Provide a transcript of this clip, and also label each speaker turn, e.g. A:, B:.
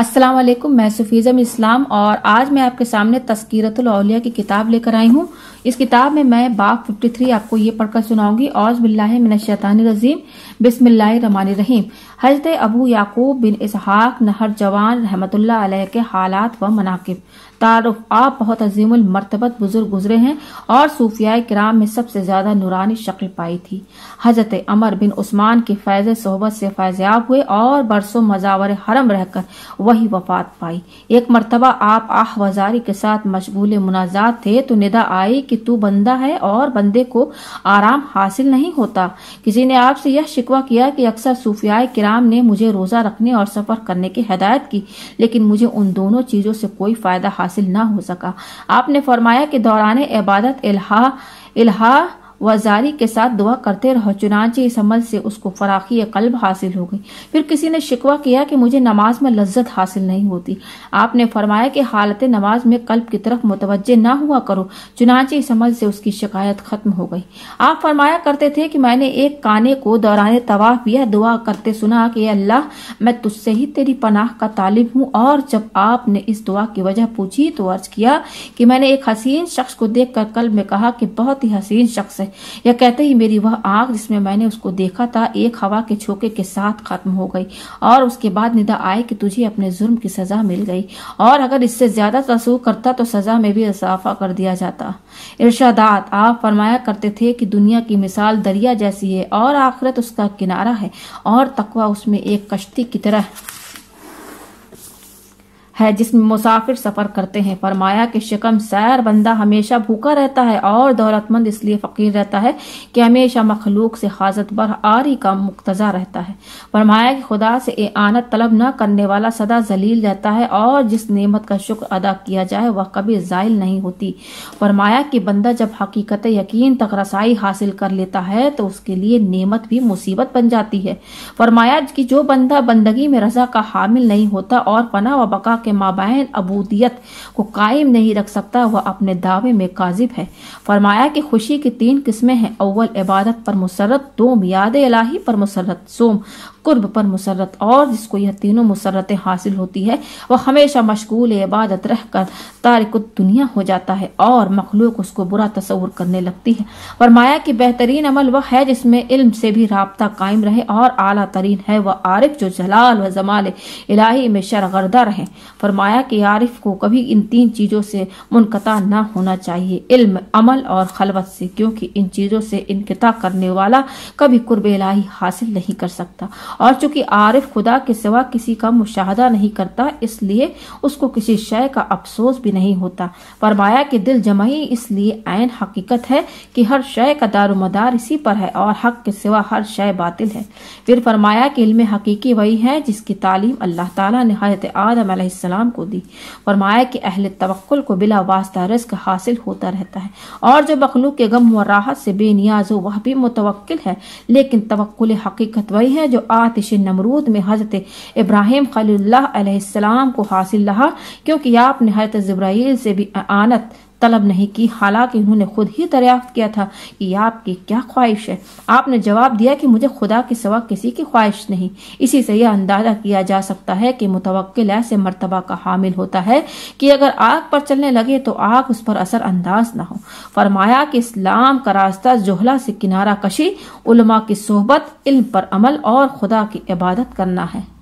A: अस्सलाम वालेकुम मैं सुफीज़म इस्लाम और आज मैं आपके सामने तस्कीरतुल औलिया की किताब लेकर आई हूँ इस किताब में मैं बाप 53 आपको ये पढ़कर सुनाऊंगी औज बिल्लाशैतानरजीम बिसमिल्लामानरहीम हजरत अबू याकूब बिन इसहाक नहर जवान रहमत के हालात व मनाकब तारुफ आप बहुत अजीमुल बुजुर्ग गुजरे हैं और सूफिया कराम में सबसे ज्यादा नूरानी शक्ल पाई थी हजरत अमर बिन उस्मान के फैज सोहबत से फैजयाब हुए और बरसों मजावर हरम रहकर वही वफात पाई एक मरतबा आप आह वजारी के साथ मशगूल मुनाजात थे तो निदा आई कि तू बंदा है और बंदे को आराम हासिल नहीं होता किसी ने आपसे यह शिकवा किया कि अक्सर सूफियाए किराम ने मुझे रोज़ा रखने और सफ़र करने की हदायत की लेकिन मुझे उन दोनों चीज़ों से कोई फ़ायदा हासिल ना हो सका आपने फरमाया कि दौरान इबादत इल्हा इल्हा वजारी के साथ दुआ करते रहो चुनाचे इस अमल से उसको फराखी कल्ब हासिल हो गई फिर किसी ने शिकवा किया कि मुझे नमाज में लज्जत हासिल नहीं होती आपने फरमाया कि हालत नमाज में कल्ब की तरफ मुतवजह ना हुआ करो चुनाचे इस अमल से उसकी शिकायत खत्म हो गई आप फरमाया करते थे कि मैंने एक काने को दौरान तवाफ या दुआ करते सुना कि अल्लाह मैं तुझसे ही तेरी पनाह का तालिब हूँ और जब आपने इस दुआ की वजह पूछी तो अर्ज किया कि मैंने एक हसीन शख्स को कर कल में कहा कि बहुत ही हसीन शख्स है या कहते ही मेरी वह आग जिसमें मैंने उसको देखा था एक हवा के छोके के साथ खत्म हो गई और उसके बाद निदा आए कि तुझे अपने जुर्म की सजा मिल गई और अगर इससे ज्यादा तसू करता तो सजा में भी इजाफा कर दिया जाता इर्शादात आप फरमाया करते थे कि दुनिया की मिसाल दरिया जैसी है और आखिरत उसका किनारा है और तकवा उसमें एक कश्ती की तरह है जिसमें मुसाफिर सफर करते हैं फरमाया कि शिकम सैर बंदा हमेशा भूखा रहता है और दौलतमंद इसलिए फकीर रहता है कि हमेशा मखलूक से हाजत बर आरी का मुक्तजा रहता है फरमाया कि खुदा से ए आनत तलब न करने वाला सदा जलील रहता है और जिस नेमत का शुक्र अदा किया जाए वह कभी जायल नहीं होती फरमाया कि बंदा जब हकीकत यकीन तक रसाई हासिल कर लेता है तो उसके लिए नेमत भी मुसीबत बन जाती है फरमाया कि जो बंदा बंदगी में रजा का हामिल नहीं होता और पना व बका के माबैन अबूदियत को कायम नहीं रख सकता वह अपने दावे में काजिब है फरमाया कि खुशी की तीन किस्में हैं अव्वल इबादत पर मुसरत दो याद इलाही पर मुसरत सोम कुर्ब पर मुसरत और जिसको यह तीनों मुसरतें हासिल होती है वह हमेशा मशगूल इबादत रह कर तारिक दुनिया हो जाता है और मखलूक उसको बुरा तस्वर करने लगती है फरमाया कि बेहतरीन अमल वह है जिसमें इल्म से भी रबता कायम रहे और अला तरीन है वह आरिफ जो जलाल व जमाल इलाही में शरगर्दा रहे फरमाया कि आरिफ को कभी इन तीन चीज़ों से मुनकता ना होना चाहिए इल्म अमल और खलवत से क्योंकि इन चीज़ों से इनकता करने वाला कभी कुर्ब इलाही हासिल नहीं कर सकता और चूंकि आरिफ खुदा के सिवा किसी का मुशाहदा नहीं करता इसलिए उसको किसी शय का अफसोस भी नहीं होता फरमाया कि दिल जमई इसलिए आयन हकीकत है कि हर शय का दारोमदार इसी पर है और हक के सिवा हर शय बातिल है फिर फरमाया कि इल्म हकीकी वही है जिसकी तालीम अल्लाह ताला ने हजरत आदम सलाम को दी फरमाया कि अहल तवक्ल को बिला वास्ता रिस्क हासिल होता रहता है और जो मखलूक के गम व राहत से बेनियाज हो वह भी मुतवक्ल है लेकिन तवक्ल हकीकत वही है जो आतिश नमरूद में हजरत इब्राहिम खलील्लाम को हासिल रहा क्योंकि आपने हजरत जब्राइल से भी आनत तलब नहीं की हालांकि उन्होंने खुद ही दरियाफ्त किया था कि आपकी क्या ख्वाहिश है आपने जवाब दिया कि मुझे खुदा के सिवा किसी की ख्वाहिश नहीं इसी से यह अंदाजा किया जा सकता है कि मुतवक्ल ऐसे मरतबा का हामिल होता है कि अगर आग पर चलने लगे तो आग उस पर असर अंदाज ना हो फरमाया कि इस्लाम का रास्ता जोहला से किनारा कशी उलमा की सोहबत इल्म पर अमल और खुदा की इबादत करना है